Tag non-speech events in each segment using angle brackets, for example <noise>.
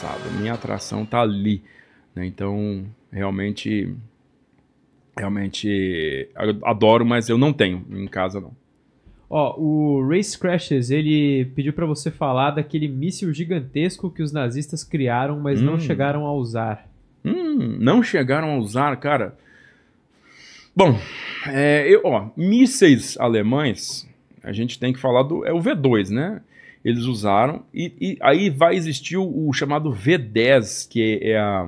passado. Minha atração tá ali. Né? Então, realmente, realmente adoro, mas eu não tenho em casa não. Ó, o Race Crashes, ele pediu para você falar daquele míssil gigantesco que os nazistas criaram, mas hum. não chegaram a usar. Hum, não chegaram a usar, cara. Bom, é, eu, ó, mísseis alemães, a gente tem que falar do. É o V2, né? eles usaram. E, e, aí vai existir o, o, chamado V10, que é, é, a,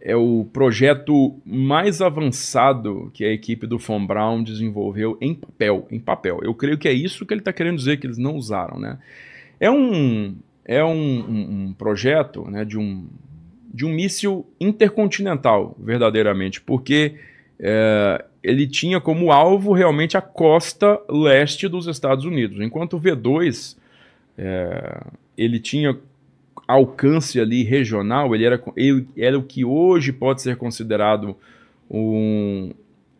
é o projeto mais avançado que a equipe do Von Braun desenvolveu em papel. Em papel. Eu creio que é isso que ele está querendo dizer que eles não usaram. Né? É um, é um, um, um projeto né, de, um, de um míssil intercontinental, verdadeiramente, porque é, ele tinha como alvo realmente a costa leste dos Estados Unidos, enquanto o V2 é, ele tinha alcance ali regional, ele era, ele era o que hoje pode ser considerado um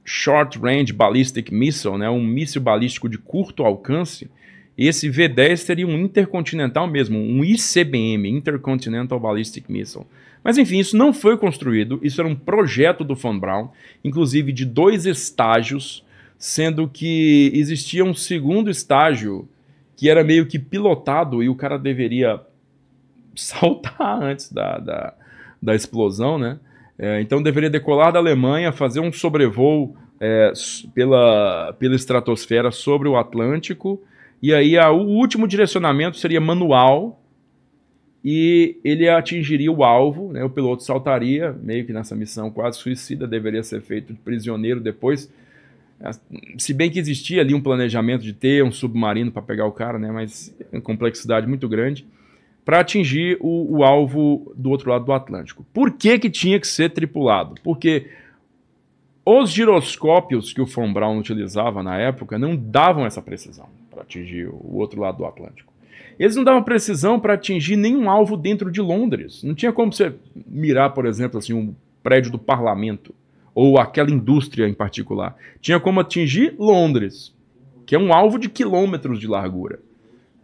Short Range Ballistic Missile, né, um míssil balístico de curto alcance, esse V-10 seria um intercontinental mesmo, um ICBM, Intercontinental Ballistic Missile. Mas enfim, isso não foi construído, isso era um projeto do Von Braun, inclusive de dois estágios, sendo que existia um segundo estágio que era meio que pilotado e o cara deveria <laughs> saltar antes da, da, da explosão, né? É, então deveria decolar da Alemanha, fazer um sobrevoo é, pela, pela estratosfera sobre o Atlântico, e aí a, o último direcionamento seria manual, e ele atingiria o alvo, né? o piloto saltaria, meio que nessa missão quase suicida, deveria ser feito prisioneiro depois, se bem que existia ali um planejamento de ter um submarino para pegar o cara, né? Mas é uma complexidade muito grande para atingir o, o, alvo do outro lado do Atlântico. Por que, que tinha que ser tripulado? Porque os giroscópios que o Von Braun utilizava na época não davam essa precisão para atingir o outro lado do Atlântico. Eles não davam precisão para atingir nenhum alvo dentro de Londres. Não tinha como você mirar, por exemplo, assim, um prédio do parlamento ou aquela indústria em particular. Tinha como atingir Londres, que é um alvo de quilômetros de largura.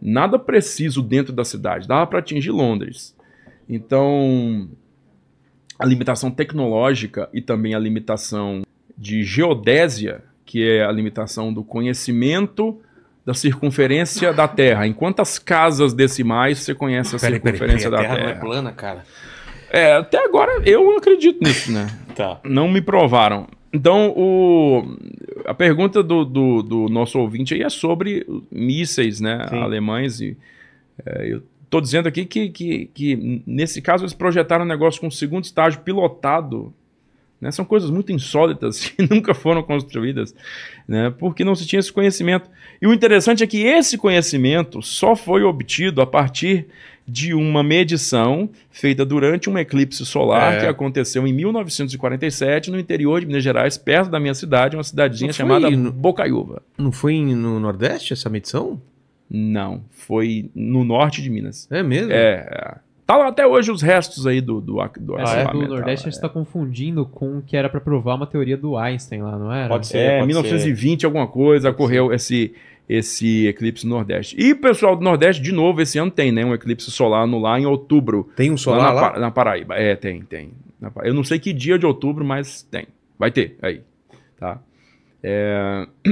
Nada preciso dentro da cidade, dava para atingir Londres. Então, a limitação tecnológica e também a limitação de geodésia, que é a limitação do conhecimento da circunferência da Terra. Em quantas casas decimais você conhece a pera, circunferência pera, pera, da a Terra? A Terra não é plana, cara. É, até agora eu acredito nisso, né? <laughs> tá. Não me provaram. Então, o, a pergunta do, do, do nosso ouvinte aí é sobre mísseis né, alemães. E, é, eu estou dizendo aqui que, que, que, nesse caso, eles projetaram um negócio com um segundo estágio pilotado. Né? São coisas muito insólitas <laughs> que nunca foram construídas, né? porque não se tinha esse conhecimento. E o interessante é que esse conhecimento só foi obtido a partir de uma medição feita durante um eclipse solar é. que aconteceu em 1947 no interior de Minas Gerais, perto da minha cidade, uma cidadezinha chamada no... Bocaiúva. Não foi no Nordeste essa medição? Não, foi no norte de Minas. É mesmo? É. é. Tá lá até hoje os restos aí do do, do ah, é? do é, Nordeste a gente está é. confundindo com o que era para provar uma teoria do Einstein lá, não era? Pode ser. É, pode 1920 ser. alguma coisa ocorreu esse esse eclipse no Nordeste. E pessoal do Nordeste, de novo, esse ano tem, né? Um eclipse solar no lá em outubro. Tem um solar lá? Na, lá? na Paraíba. É, tem, tem. Eu não sei que dia de outubro, mas tem. Vai ter aí, tá? É... <clears throat>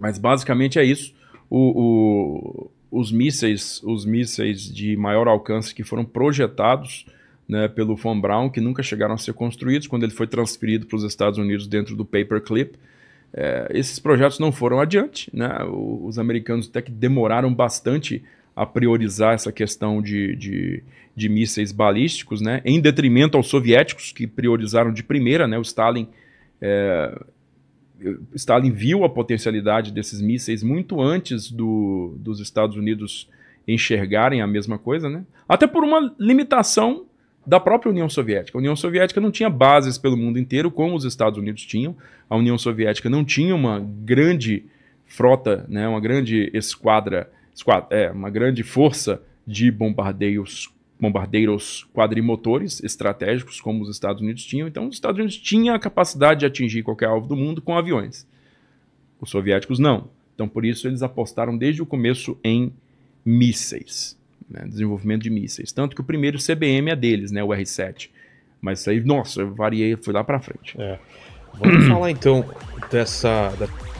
Mas basicamente é isso. O, o, os mísseis, os mísseis de maior alcance que foram projetados né, pelo von Braun, que nunca chegaram a ser construídos, quando ele foi transferido para os Estados Unidos dentro do Paperclip, é, esses projetos não foram adiante, né? os americanos até que demoraram bastante a priorizar essa questão de, de, de mísseis balísticos, né? em detrimento aos soviéticos, que priorizaram de primeira, né? o Stalin... É, Stalin viu a potencialidade desses mísseis muito antes do, dos Estados Unidos enxergarem a mesma coisa, né? Até por uma limitação da própria União Soviética. A União Soviética não tinha bases pelo mundo inteiro, como os Estados Unidos tinham. A União Soviética não tinha uma grande frota, né, uma grande esquadra, esquadra é, uma grande força de bombardeios, bombardeiros quadrimotores estratégicos, como os Estados Unidos tinham. Então, os Estados Unidos tinham a capacidade de atingir qualquer alvo do mundo com aviões. Os soviéticos não. Então, por isso, eles apostaram desde o começo em mísseis né, desenvolvimento de mísseis. Tanto que o primeiro CBM é deles, né, o R7. Mas isso aí, nossa, eu variei, fui lá para frente. É. Vamos falar então dessa da